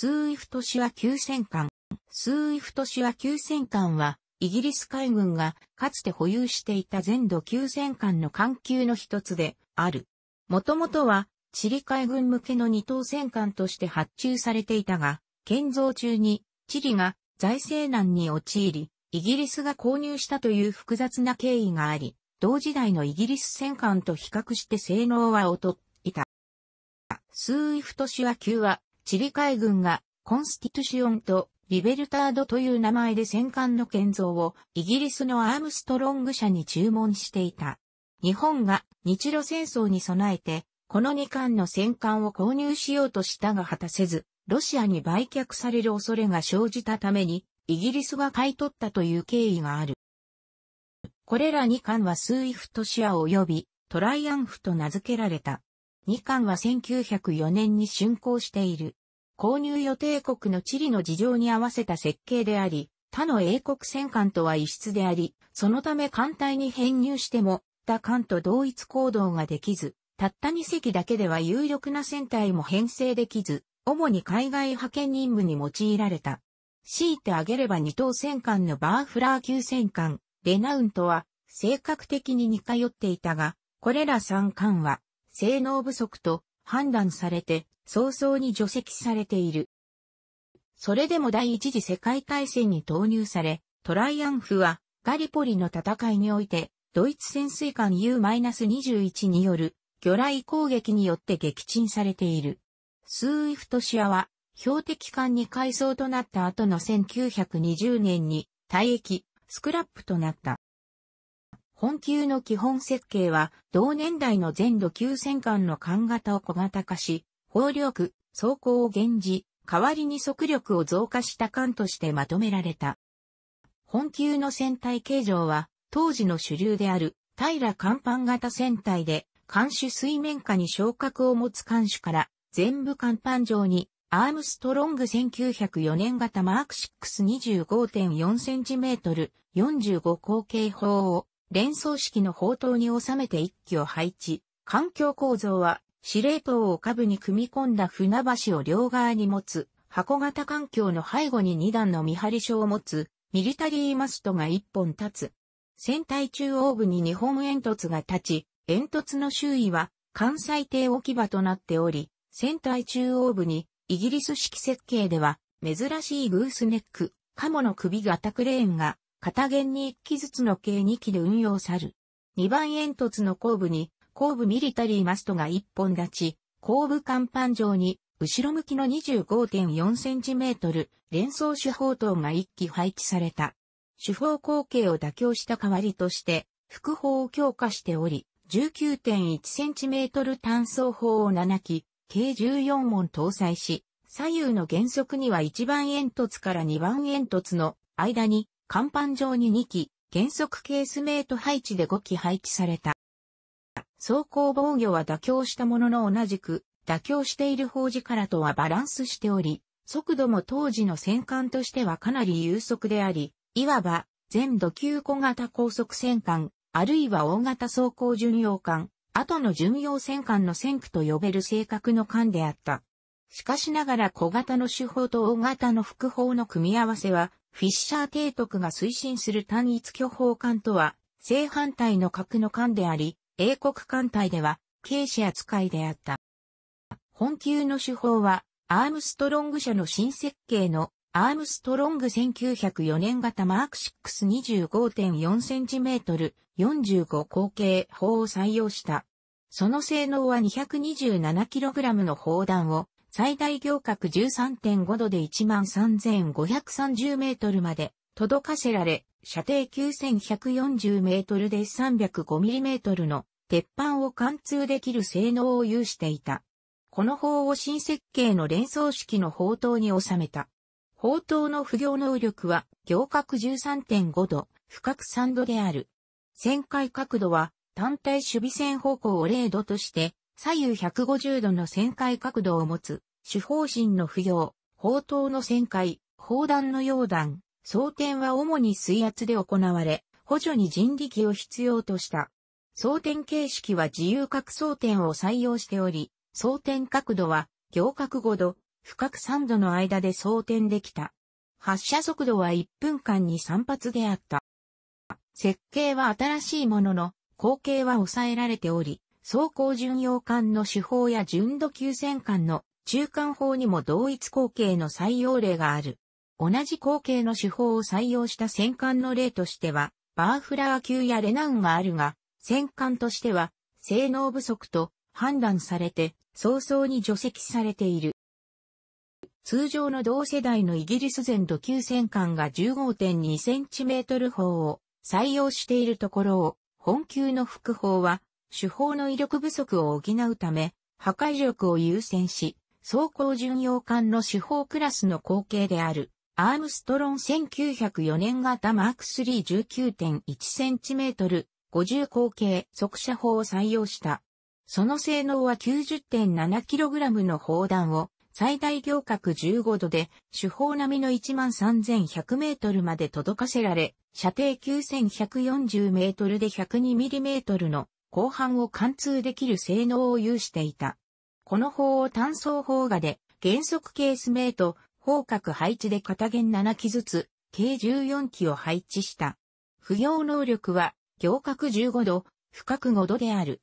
スーイフトシュア戦艦。スーイフトシュア戦艦は、イギリス海軍がかつて保有していた全土急戦艦の艦級の一つである。もともとは、チリ海軍向けの二等戦艦として発注されていたが、建造中に、チリが財政難に陥り、イギリスが購入したという複雑な経緯があり、同時代のイギリス戦艦と比較して性能は劣っていた。スーイフトシュア級はチリ海軍がコンスティトゥシオンとリベルタードという名前で戦艦の建造をイギリスのアームストロング社に注文していた。日本が日露戦争に備えて、この2艦の戦艦を購入しようとしたが果たせず、ロシアに売却される恐れが生じたために、イギリスが買い取ったという経緯がある。これら2艦はスイフトシア及びトライアンフと名付けられた。2巻は1904年に竣工している。購入予定国の地理の事情に合わせた設計であり、他の英国戦艦とは異質であり、そのため艦隊に編入しても、他艦と同一行動ができず、たった2隻だけでは有力な戦隊も編成できず、主に海外派遣任務に用いられた。強いて挙げれば二等戦艦のバーフラー級戦艦、レナウントは、性格的に似通っていたが、これら三艦は、性能不足と判断されて早々に除籍されている。それでも第一次世界大戦に投入され、トライアンフはガリポリの戦いにおいて、ドイツ潜水艦 U-21 による魚雷攻撃によって撃沈されている。スーイフトシアは標的艦に改装となった後の1920年に退役、スクラップとなった。本級の基本設計は、同年代の全土級戦艦の艦型を小型化し、砲力、装甲を減じ、代わりに速力を増加した艦としてまとめられた。本級の船体形状は、当時の主流である、平甲板型船体で、艦首水面下に昇格を持つ艦首から、全部甲板上に、アームストロング1904年型マーク 625.4cm45 口径砲を連想式の砲塔に収めて一機を配置。環境構造は、司令塔を下部に組み込んだ船橋を両側に持つ、箱型環境の背後に2段の見張り所を持つ、ミリタリーマストが1本立つ。船体中央部に日本煙突が立ち、煙突の周囲は関西艇置き場となっており、船体中央部にイギリス式設計では珍しいグースネック、カモの首型クレーンが片弦に1機ずつの計2機で運用さる。2番煙突の後部に、後部ミリタリーマストが1本立ち、後部甲板上に、後ろ向きの 25.4cm 連装手法塔が1機配置された。手法後継を妥協した代わりとして、副砲を強化しており、19.1cm 単装砲を7機、計14門搭載し、左右の原則には1番煙突から2番煙突の間に甲板上に2機、原則ケースメイト配置で5機配置された。走行防御は妥協したものの同じく、妥協している法事からとはバランスしており、速度も当時の戦艦としてはかなり有速であり、いわば、全土級小型高速戦艦、あるいは大型走行巡洋艦、後の巡洋戦艦の戦区と呼べる性格の艦であった。しかしながら小型の手法と大型の副砲の組み合わせは、フィッシャー提督が推進する単一巨峰艦とは、正反対の核の艦であり、英国艦隊では、軽視扱いであった。本級の手法は、アームストロング社の新設計のアームストロング1904年型マーク 625.4cm 45口径砲を採用した。その性能は 227kg の砲弾を最大行角13.5度で13,530メートルまで届かせられ、射程9140メートルで305ミリメートルの鉄板を貫通できる性能を有していた。この砲を新設計の連装式の砲塔に収めた。砲塔の不行能力は行角13.5度、深く3度である。旋回角度は単体守備線方向を0度として左右150度の旋回角度を持つ、主砲針の不要、砲塔の旋回、砲弾の溶弾、装填は主に水圧で行われ、補助に人力を必要とした。装填形式は自由角装填を採用しており、装填角度は行角5度、深く3度の間で装填できた。発射速度は1分間に3発であった。設計は新しいものの、後継は抑えられており、走行巡洋艦の手法や純度級戦艦の中間法にも同一口径の採用例がある。同じ口径の手法を採用した戦艦の例としては、バーフラー級やレナンがあるが、戦艦としては、性能不足と判断されて、早々に除籍されている。通常の同世代のイギリス全土級戦艦が 15.2cm 砲を採用しているところを、本級の副砲は手法の威力不足を補うため、破壊力を優先し、走行巡洋艦の手法クラスの後継である、アームストロン1904年型マーク3 1 9 1トル50口径速射砲を採用した。その性能は 90.7kg の砲弾を最大行角15度で手法並みの13100メートルまで届かせられ、射程9140メートルで 102mm の後半を貫通できる性能を有していた。この砲を単装砲画で、原則ケース名と方角配置で片弦7機ずつ、計14機を配置した。不要能力は、行角15度、不く5度である。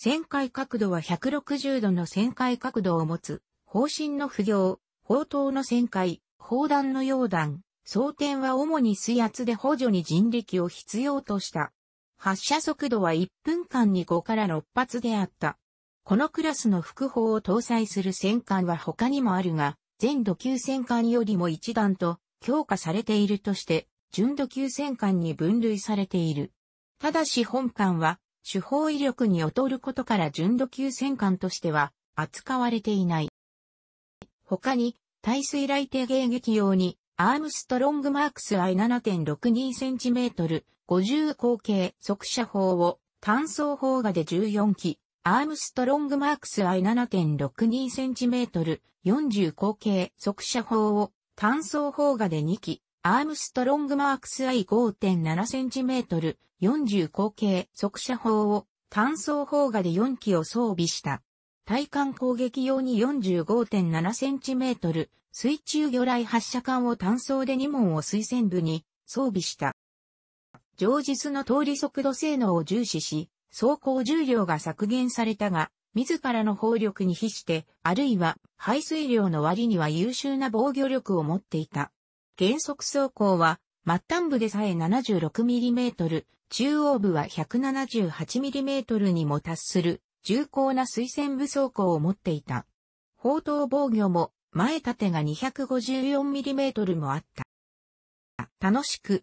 旋回角度は160度の旋回角度を持つ、方針の不行、砲塔の旋回、砲弾の溶弾、装填は主に水圧で補助に人力を必要とした。発射速度は1分間に5から6発であった。このクラスの副砲を搭載する戦艦は他にもあるが、全土級戦艦よりも一段と強化されているとして、純土級戦艦に分類されている。ただし本艦は、主砲威力に劣ることから純土級戦艦としては扱われていない。他に、耐水雷艇迎撃用に、アームストロングマークス I7.62cm 50口径速射砲を単装砲画で14機、アームストロングマークス I7.62cm、40口径速射砲を単装砲画で2機、アームストロングマークス I5.7cm、40口径速射砲を単装砲画で4機を装備した。対艦攻撃用に 45.7cm、水中魚雷発射管を単装で2門を水戦部に装備した。上実の通り速度性能を重視し、走行重量が削減されたが、自らの法力に比して、あるいは排水量の割には優秀な防御力を持っていた。原則走行は、末端部でさえ 76mm、中央部は 178mm にも達する重厚な水線部走行を持っていた。砲塔防御も前縦が 254mm もあった。楽しく